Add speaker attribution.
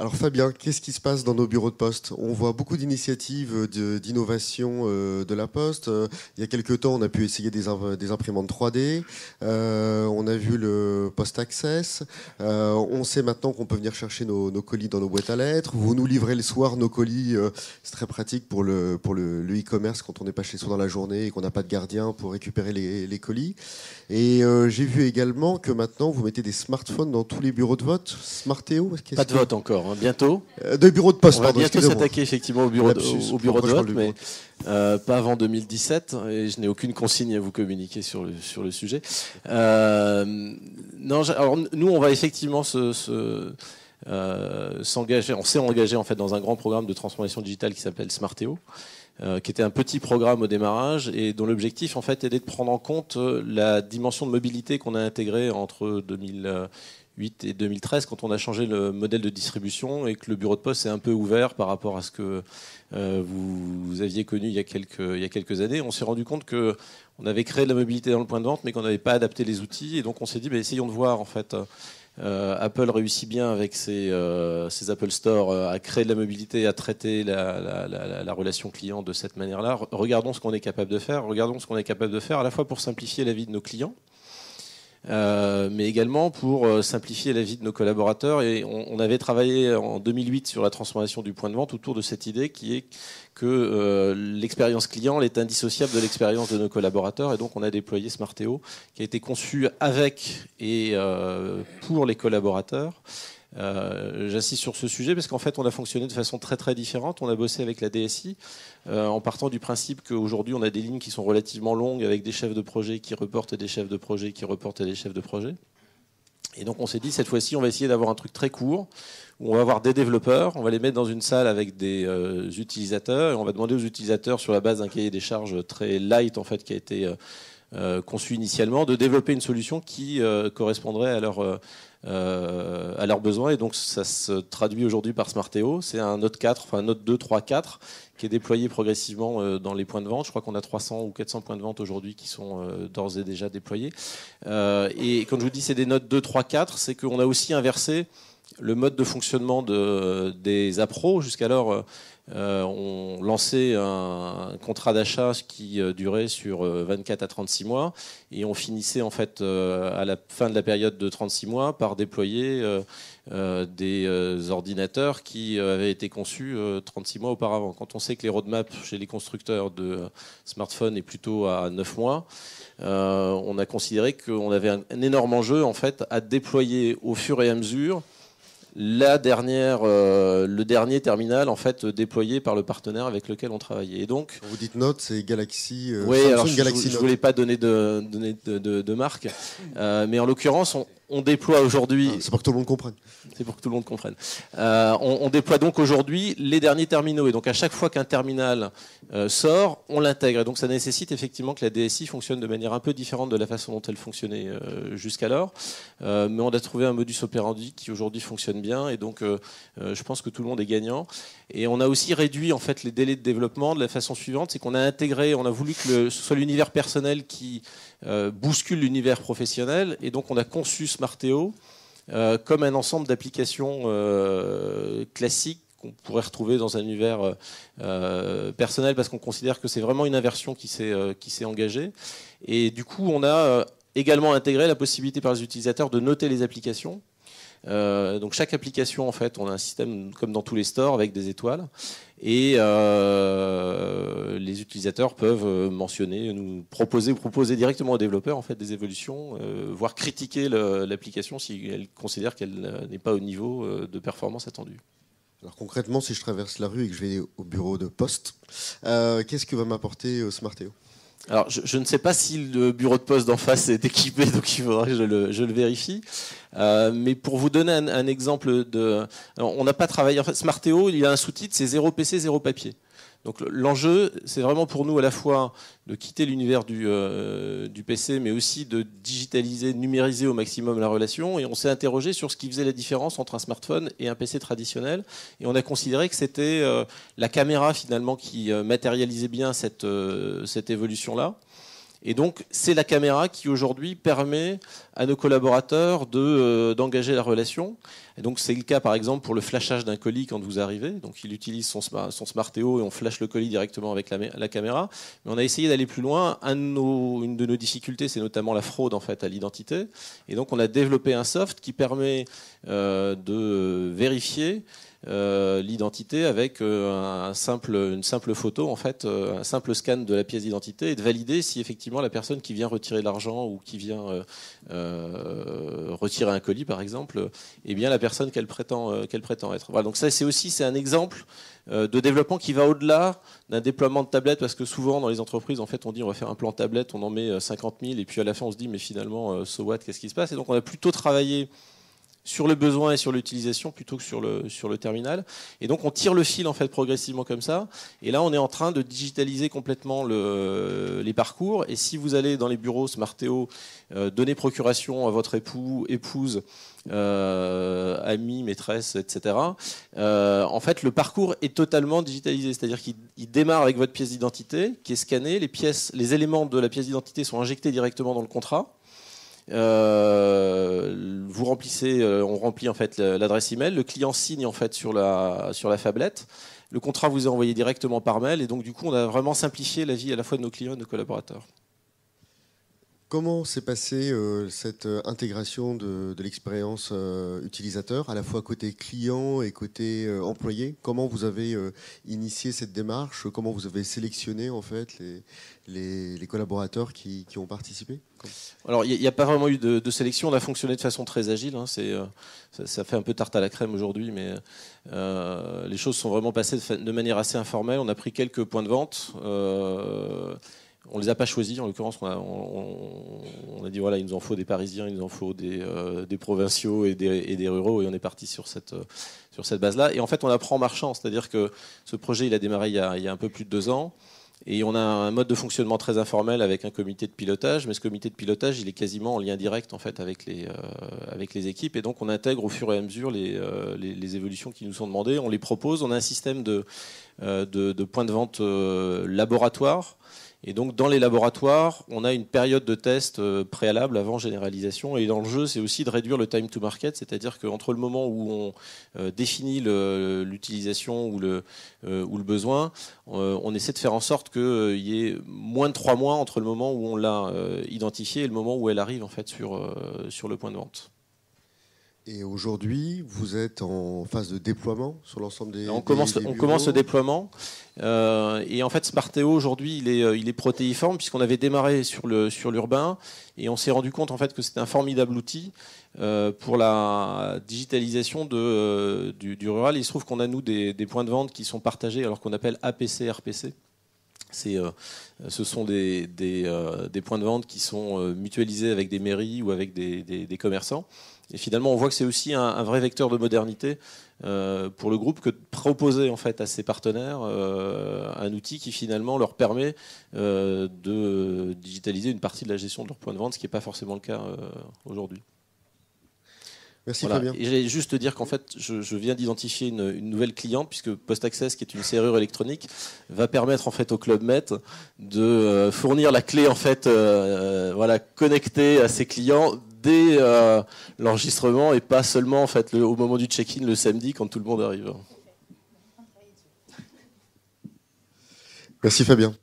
Speaker 1: Alors Fabien, qu'est-ce qui se passe dans nos bureaux de poste On voit beaucoup d'initiatives euh, d'innovation euh, de, la poste. Euh, il y a quelques temps, on a pu essayer des, imprimantes 3D. on a vu le Post Access. on sait maintenant qu'on peut venir chercher nos, colis dans nos boîtes à lettres. Vous nous livrez le soir nos colis. C'est très pratique pour le pour le, e-commerce quand on n'est pas chez soi dans la journée et qu'on n'a pas de gardien pour récupérer les, colis. Et j'ai vu également que maintenant, vous mettez des smartphones dans tous les bureaux de vote. Smartéo Pas de vote encore. Hein, bientôt. Euh, de bureaux de poste, On va bientôt s'attaquer effectivement au bureau, de, au
Speaker 2: bureau vote, mais euh, pas avant 2017. Et je n'ai aucune consigne à vous communiquer sur le, sur le sujet. Euh, non, alors nous, on va effectivement se. s'engager, on s'est engagé en fait dans un grand programme de transformation digitale qui s'appelle Smartéo, qui était un petit programme au démarrage et dont l'objectif en fait était de prendre en compte la dimension de mobilité qu'on a intégrée entre 2000 2008 et 2013, quand on a changé le modèle de distribution et que le bureau de poste est un peu ouvert par rapport à ce que euh, vous, aviez connu il y a quelques, années, on s'est rendu compte que on avait créé de la mobilité dans le point de vente, mais qu'on n'avait pas adapté les outils. Et donc on s'est dit, bah, essayons de voir en fait. Euh, Apple réussit bien avec ses, euh, Apple Store à créer de la mobilité, à traiter la, la relation client de cette manière-là. Regardons ce qu'on est capable de faire. Regardons ce qu'on est capable de faire à la fois pour simplifier la vie de nos clients, euh, mais également pour euh, simplifier la vie de nos collaborateurs. Et on, avait travaillé en 2008 sur la transformation du point de vente autour de cette idée qui est que euh, l'expérience client est indissociable de l'expérience de nos collaborateurs. Et donc on a déployé Smarteo qui a été conçu avec et pour les collaborateurs euh, j'insiste sur ce sujet parce qu'en fait, on a fonctionné de façon très très différente. On a bossé avec la DSI euh, en partant du principe qu'aujourd'hui, on a des lignes qui sont relativement longues avec des chefs de projet qui reportent des chefs de projet qui reportent à des chefs de projet. Et donc on s'est dit, cette fois-ci, on va essayer d'avoir un truc très court, où on va avoir des développeurs, on va les mettre dans une salle avec des euh, utilisateurs, et on va demander aux utilisateurs, sur la base d'un cahier des charges très light, en fait, qui a été conçu euh, initialement, de développer une solution qui euh, correspondrait à leur... Euh, à leurs besoins. Et donc, ça se traduit aujourd'hui par Smarteo. C'est un Note 4, enfin Note 2, 3, 4, qui est déployé progressivement dans les points de vente. Je crois qu'on a 300 ou 400 points de vente aujourd'hui qui sont d'ores et déjà déployés. et quand je vous dis c'est des Notes 2, 3, 4, c'est qu'on a aussi inversé le mode de fonctionnement de, des appros. Jusqu'alors, euh, on lançait un, contrat d'achat qui euh, durait sur 24 euh, à 36 mois et on finissait en fait à la fin de la période de 36 mois par déployer des ordinateurs qui avaient été conçus 36 mois auparavant. Quand on sait que les roadmaps chez les constructeurs de smartphones est plutôt à 9 mois, on a considéré qu'on avait un, un énorme enjeu en fait à déployer au fur et à mesure la dernière, euh, le dernier terminal en fait déployé par le partenaire avec lequel on travaillait. donc,
Speaker 1: vous dites Note, c'est Galaxy. Euh, oui, alors je, ne voulais
Speaker 2: pas donner de, de, de, de marque, euh, mais en l'occurrence, on, on déploie aujourd'hui. Ah, c'est pour que tout le monde comprenne. C'est pour que tout le monde comprenne. Euh, on, déploie donc aujourd'hui les derniers terminaux. Et donc à chaque fois qu'un terminal euh, sort, on l'intègre. Et donc ça nécessite effectivement que la DSI fonctionne de manière un peu différente de la façon dont elle fonctionnait euh, jusqu'alors. mais on a trouvé un modus operandi qui aujourd'hui fonctionne bien. Et donc je pense que tout le monde est gagnant. Et on a aussi réduit en fait les délais de développement de la façon suivante, c'est qu'on a intégré, on a voulu que le, ce soit l'univers personnel qui bouscule l'univers professionnel. Et donc on a conçu ce Smartéo, euh, comme un ensemble d'applications euh, classiques qu'on pourrait retrouver dans un univers euh, personnel parce qu'on considère que c'est vraiment une inversion qui s'est s'est engagée. Et du coup, on a également intégré la possibilité par les utilisateurs de noter les applications euh, donc chaque application, en fait, on a un système comme dans tous les stores avec des étoiles. Et euh, les utilisateurs peuvent euh, mentionner, nous proposer ou proposer directement aux développeurs en fait, des évolutions, voire critiquer l'application si elle considère qu'elle n'est pas au niveau de performance attendue.
Speaker 1: Alors concrètement, si je traverse la rue et que je vais au bureau de poste, qu'est-ce que va m'apporter Smartéo
Speaker 2: alors, je, ne sais pas si le bureau de poste d'en face est équipé, donc il faudra que je le, je le vérifie. Euh, mais pour vous donner un, exemple de... on n'a pas travaillé... En fait, il y a un sous-titre, c'est 0 PC, 0 papier. Donc l'enjeu, c'est vraiment pour nous à la fois de quitter l'univers du, euh, PC, mais aussi de digitaliser, numériser au maximum la relation. Et on s'est interrogé sur ce qui faisait la différence entre un smartphone et un PC traditionnel. Et on a considéré que c'était euh, la caméra finalement qui matérialisait bien cette évolution-là. Et donc, c'est la caméra qui aujourd'hui permet à nos collaborateurs de, euh, d'engager la relation. Et donc, c'est le cas par exemple pour le flashage d'un colis quand vous arrivez. Donc, il utilise son, son Smarteo et on flash le colis directement avec la, caméra. Mais on a essayé d'aller plus loin. une de nos difficultés, c'est notamment la fraude en fait à l'identité. Et donc, on a développé un soft qui permet euh, de euh, vérifier euh, l'identité avec euh, un simple, une simple photo, en fait, euh, un simple scan de la pièce d'identité et de valider si effectivement la personne qui vient retirer l'argent ou qui vient retirer un colis, par exemple, est bien la personne qu'elle prétend, qu'elle prétend être. Voilà, donc ça, c'est aussi c'est un exemple de développement qui va au-delà d'un déploiement de tablettes, parce que souvent dans les entreprises, en fait, on dit on va faire un plan tablette, on en met 50 000, et puis à la fin, on se dit, mais finalement, so what, qu'est-ce qui se passe Et donc, on a plutôt travaillé sur le besoin et sur l'utilisation plutôt que sur le, sur le terminal. Et donc on tire le fil en fait progressivement comme ça. Et là on est en train de digitaliser complètement les parcours. Et si vous allez dans les bureaux Smarteo, euh, donner procuration à votre époux, épouse, euh, maîtresse, etc. Euh, en fait, le parcours est totalement digitalisé, c'est-à-dire qu'il démarre avec votre pièce d'identité, qui est scannée, les pièces, les éléments de la pièce d'identité sont injectés directement dans le contrat. Euh, vous remplissez, euh, on remplit en fait l'adresse email. Le client signe en fait sur la sur la tablette. Le contrat vous est envoyé directement par mail et donc du coup on a vraiment simplifié la vie à la fois de nos clients et de nos collaborateurs.
Speaker 1: Comment s'est passée euh, cette euh, intégration de, l'expérience euh, utilisateur, à la fois côté client et côté employé Comment vous avez initié cette démarche Comment vous avez sélectionné en fait les, collaborateurs qui, ont participé
Speaker 2: Alors il n'y a, pas vraiment eu de, sélection. On a fonctionné de façon très agile. Hein. c'est ça, fait un peu tarte à la crème aujourd'hui, mais les choses sont vraiment passées de, manière assez informelle. On a pris quelques points de vente on les a pas choisis. En l'occurrence, on a, dit voilà, il nous en faut des Parisiens, il nous en faut des, euh, provinciaux et des, et des, ruraux, et on est parti sur cette, euh, sur cette base-là. Et en fait, on apprend en marchant, c'est-à-dire que ce projet, il a démarré il y a, un peu plus de deux ans. Et on a un mode de fonctionnement très informel avec un comité de pilotage, mais ce comité de pilotage, il est quasiment en lien direct en fait avec les, euh, avec les équipes, et donc on intègre au fur et à mesure les, évolutions qui nous sont demandées, on les propose, on a un système de, de, de points de vente laboratoire et donc dans les laboratoires, on a une période de test euh, préalable avant généralisation. Et dans le jeu, c'est aussi de réduire le time to market, c'est-à-dire qu'entre le moment où on euh, définit l'utilisation ou le, euh, ou le besoin, on essaie de faire en sorte qu'il y ait moins de trois mois entre le moment où on l'a identifié et le moment où elle arrive en fait sur, sur
Speaker 1: le point de vente. Et aujourd'hui, vous êtes en phase de déploiement sur l'ensemble des. On commence, on commence le
Speaker 2: déploiement. Euh, et en fait, Sparteo, aujourd'hui, il est, euh, il est protéiforme, puisqu'on avait démarré sur l'urbain. Sur et on s'est rendu compte en fait, que c'était un formidable outil euh, pour la digitalisation du, rural. il se trouve qu'on a, nous, des, points de vente qui sont partagés, alors qu'on appelle APC-RPC. Euh, ce sont euh, des, points de vente qui sont euh, mutualisés avec des mairies ou avec des, commerçants. Et finalement, on voit que c'est aussi un, vrai vecteur de modernité pour le groupe que de proposer en fait à ses partenaires un outil qui finalement leur permet de digitaliser une partie de la gestion de leurs points de vente, ce qui n'est pas forcément le cas aujourd'hui. Merci Fabien. j'allais juste dire qu'en fait, je, viens d'identifier une, nouvelle cliente puisque Post Access, qui est une serrure électronique, va permettre en fait au Club Met de euh, fournir la clé en fait, euh, voilà, connectée à ses clients dès euh, l'enregistrement et pas seulement en fait au moment du check-in le samedi quand tout le monde arrive.
Speaker 1: Merci Fabien.